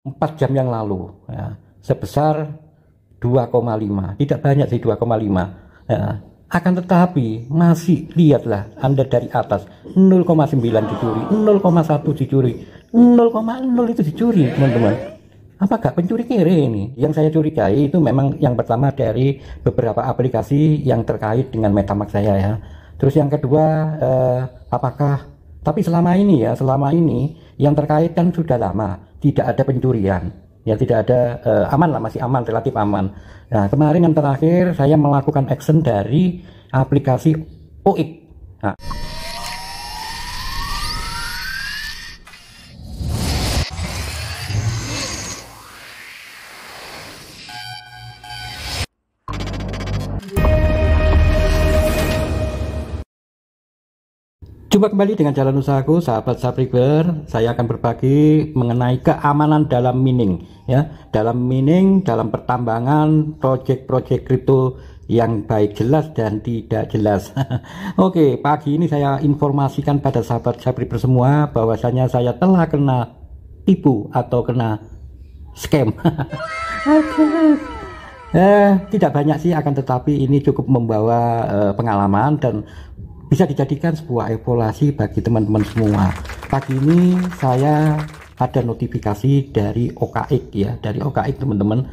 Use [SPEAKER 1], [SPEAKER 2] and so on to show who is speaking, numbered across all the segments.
[SPEAKER 1] 4 jam yang lalu ya, sebesar 2,5 tidak banyak sih 2,5 ya, akan tetapi masih lihatlah Anda dari atas 0,9 dicuri 0,1 dicuri 0,0 itu dicuri teman-teman apakah pencuri kiri ini yang saya curigai itu memang yang pertama dari beberapa aplikasi yang terkait dengan metamask saya ya terus yang kedua eh, apakah tapi selama ini ya selama ini yang terkait kan sudah lama tidak ada pencurian ya tidak ada uh, aman lah masih aman relatif aman nah kemarin yang terakhir saya melakukan action dari aplikasi OIK nah. Berjumpa kembali dengan Jalan Usahaku, sahabat subscriber. Saya akan berbagi mengenai keamanan dalam mining, ya, dalam mining, dalam pertambangan, proyek-proyek kripto yang baik jelas dan tidak jelas. Oke, pagi ini saya informasikan pada sahabat subscriber semua bahwasanya saya telah kena tipu atau kena scam. okay. Eh, tidak banyak sih akan tetapi ini cukup membawa eh, pengalaman dan bisa dijadikan sebuah evaluasi bagi teman-teman semua. Pagi ini saya ada notifikasi dari OKX ya, dari OKX teman-teman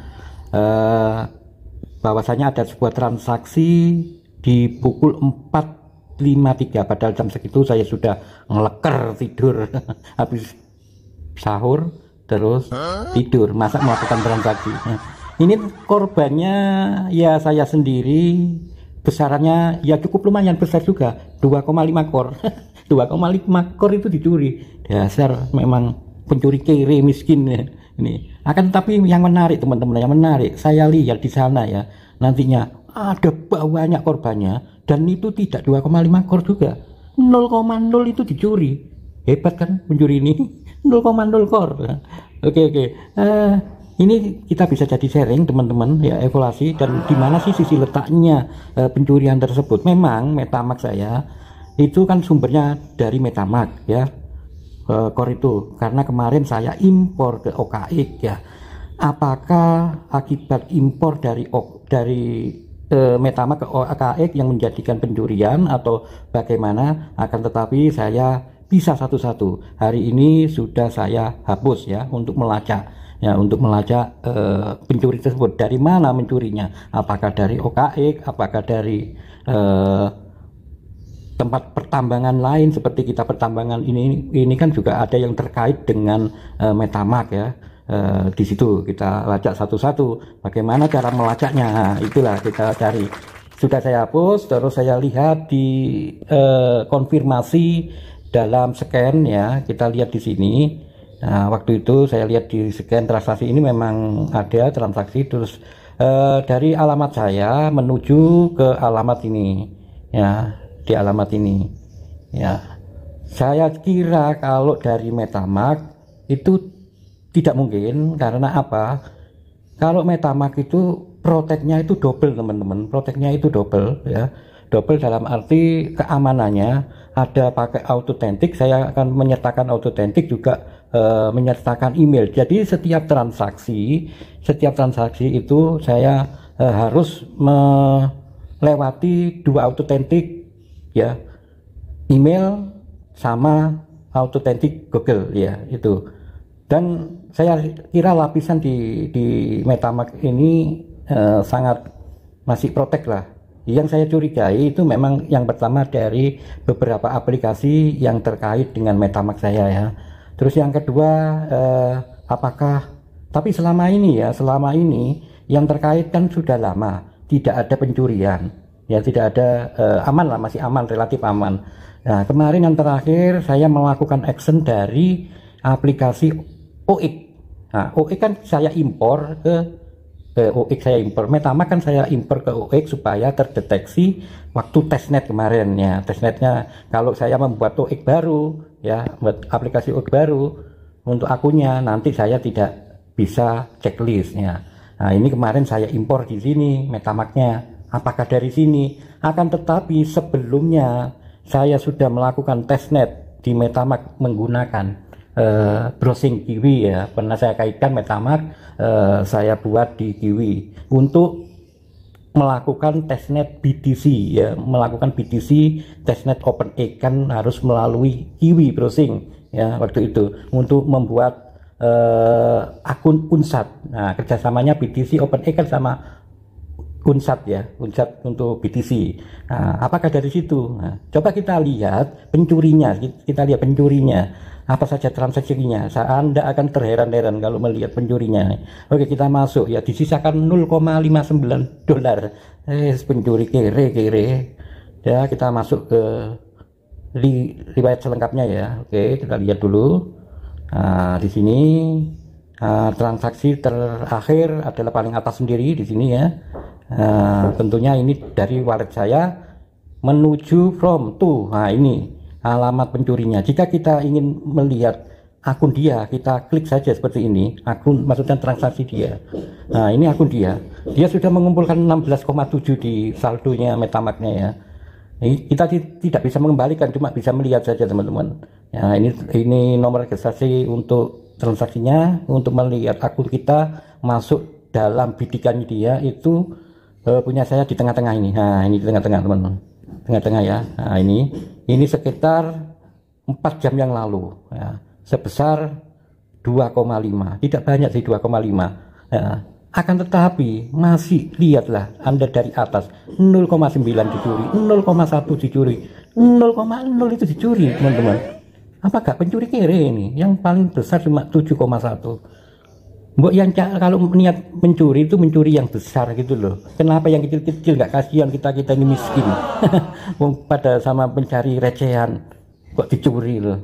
[SPEAKER 1] eh, bahwasanya ada sebuah transaksi di pukul 4.53 padahal jam segitu saya sudah ngeleker tidur habis sahur terus tidur masa melakukan transaksi ini korbannya ya saya sendiri besarannya ya cukup lumayan besar juga 2,5 kor 2,5 kor itu dicuri dasar memang pencuri kiri miskin ya. ini akan tapi yang menarik teman-teman yang menarik saya lihat di sana ya nantinya ada banyak korbannya dan itu tidak 2,5 kor juga 0,0 itu dicuri hebat kan pencuri ini 0,0 kor oke oke uh, ini kita bisa jadi sharing teman-teman ya evaluasi dan di mana sih sisi letaknya e, pencurian tersebut. Memang MetaMask saya itu kan sumbernya dari MetaMask ya e, core itu karena kemarin saya impor ke OKI ya. Apakah akibat impor dari dari e, ke OKI yang menjadikan pencurian atau bagaimana? Akan tetapi saya bisa satu-satu. Hari ini sudah saya hapus ya untuk melacak ya untuk melacak e, pencuri tersebut dari mana mencurinya apakah dari OKX apakah dari e, tempat pertambangan lain seperti kita pertambangan ini ini kan juga ada yang terkait dengan e, eh, metamak ya e, di situ kita lacak satu-satu bagaimana cara melacaknya nah, itulah kita cari sudah saya hapus terus saya lihat di e, konfirmasi dalam scan ya kita lihat di sini Nah, waktu itu saya lihat di scan transaksi ini memang ada transaksi terus uh, dari alamat saya menuju ke alamat ini ya, di alamat ini. Ya. Saya kira kalau dari metamark itu tidak mungkin karena apa? Kalau metamark itu proteknya itu double teman-teman, proteknya itu double ya. Double dalam arti keamanannya ada pakai autentik, saya akan menyertakan autentik juga Eh, menyertakan email. Jadi setiap transaksi, setiap transaksi itu saya uh, harus melewati dua autentik ya. Email sama autentik Google ya itu. Dan saya kira lapisan di di MetaMask ini uh, sangat masih protek lah. Yang saya curigai itu memang yang pertama dari beberapa aplikasi yang terkait dengan MetaMask saya ya Terus yang kedua, eh, apakah tapi selama ini ya, selama ini yang terkait kan sudah lama tidak ada pencurian, ya tidak ada eh, aman lah, masih aman, relatif aman. Nah kemarin yang terakhir saya melakukan action dari aplikasi OIK. Nah OIK kan saya impor ke Oik OX saya impor. Metama kan saya impor ke Oik supaya terdeteksi waktu testnet kemarin ya. Testnetnya kalau saya membuat Oik baru ya buat aplikasi baru untuk akunnya nanti saya tidak bisa checklistnya nah ini kemarin saya impor di sini metamasknya apakah dari sini akan tetapi sebelumnya saya sudah melakukan testnet di metamask menggunakan Uh, browsing Kiwi ya pernah saya kaitkan MetaMark uh, eh, saya buat di Kiwi untuk melakukan testnet BTC ya melakukan BTC testnet open A kan harus melalui Kiwi browsing ya waktu itu untuk membuat uh, akun Unsat nah kerjasamanya BTC A kan sama Unsat ya, Unsat untuk BTC. Nah, apakah dari situ? Nah, coba kita lihat pencurinya, kita lihat pencurinya. Apa saja transaksinya? Anda akan terheran-heran kalau melihat pencurinya. Oke, kita masuk ya, disisakan 0,59 dolar. Eh, pencuri kere-kere. Ya, kita masuk ke li, riwayat selengkapnya ya. Oke, kita lihat dulu. Nah, di sini uh, transaksi terakhir adalah paling atas sendiri di sini ya. Nah, tentunya ini dari wallet saya menuju from to. Nah, ini alamat pencurinya. Jika kita ingin melihat akun dia, kita klik saja seperti ini. Akun maksudnya transaksi dia. Nah, ini akun dia. Dia sudah mengumpulkan 16,7 di saldonya metamaknya ya ini Kita tidak bisa mengembalikan, cuma bisa melihat saja teman-teman. Ya, ini ini nomor registrasi untuk transaksinya untuk melihat akun kita masuk dalam bidikan dia itu uh, punya saya di tengah-tengah ini. Nah, ini di tengah-tengah, teman-teman. Tengah-tengah ya. Nah, ini ini sekitar 4 jam yang lalu ya. Sebesar 2,5. Tidak banyak sih 2,5. Ya. Akan tetapi masih lihatlah Anda dari atas 0,9 dicuri, 0,1 dicuri, 0,0 itu dicuri, teman-teman. apakah pencuri kiri ini? Yang paling besar cuma 7,1. Mbok yang kalau niat mencuri itu mencuri yang besar gitu loh. Kenapa yang kecil-kecil nggak kasihan kita kita ini miskin? Wong pada sama pencari recehan kok dicuri loh.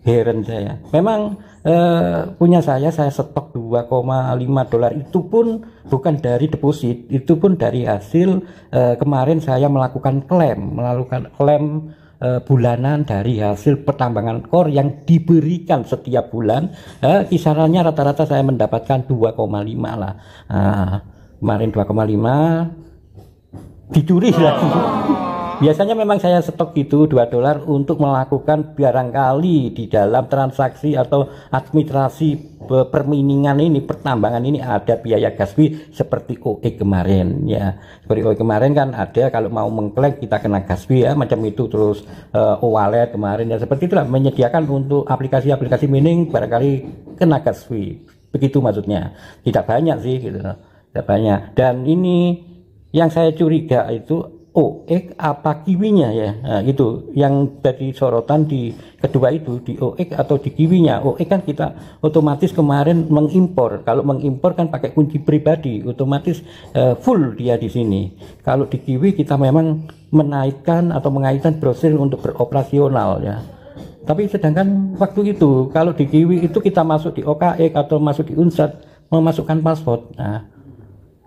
[SPEAKER 1] Heran saya. Memang eh, punya saya saya stok 2,5 dolar itu pun bukan dari deposit, itu pun dari hasil eh, kemarin saya melakukan klaim, melakukan klaim Eh, bulanan dari hasil pertambangan kor yang diberikan setiap bulan uh, kisarannya rata-rata saya mendapatkan 2,5 lah uh, kemarin 2,5 dicuri lagi Biasanya memang saya stok itu 2 dolar untuk melakukan barangkali di dalam transaksi atau administrasi perminingan ini, pertambangan ini ada biaya gas fee seperti OE kemarin ya. Seperti OE kemarin kan ada kalau mau mengklaim kita kena gas fee ya macam itu terus uh, wallet kemarin ya seperti itulah menyediakan untuk aplikasi-aplikasi mining barangkali kena gas fee. Begitu maksudnya. Tidak banyak sih gitu. Tidak banyak. Dan ini yang saya curiga itu OX oh, eh, apa kiwinya ya nah, itu yang dari sorotan di kedua itu di OX atau di kiwinya OX kan kita otomatis kemarin mengimpor kalau mengimpor kan pakai kunci pribadi otomatis uh, full dia di sini kalau di kiwi kita memang menaikkan atau mengaitkan browser untuk beroperasional ya tapi sedangkan waktu itu kalau di kiwi itu kita masuk di OKX atau masuk di Unsat memasukkan password nah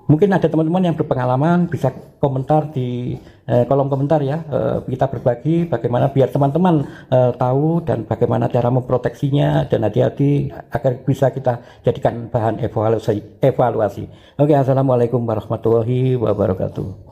[SPEAKER 1] mungkin ada teman-teman yang berpengalaman bisa komentar di eh, kolom komentar ya eh, kita berbagi bagaimana biar teman-teman eh, tahu dan bagaimana cara memproteksinya dan hati-hati agar bisa kita jadikan bahan evaluasi evaluasi oke assalamualaikum warahmatullahi wabarakatuh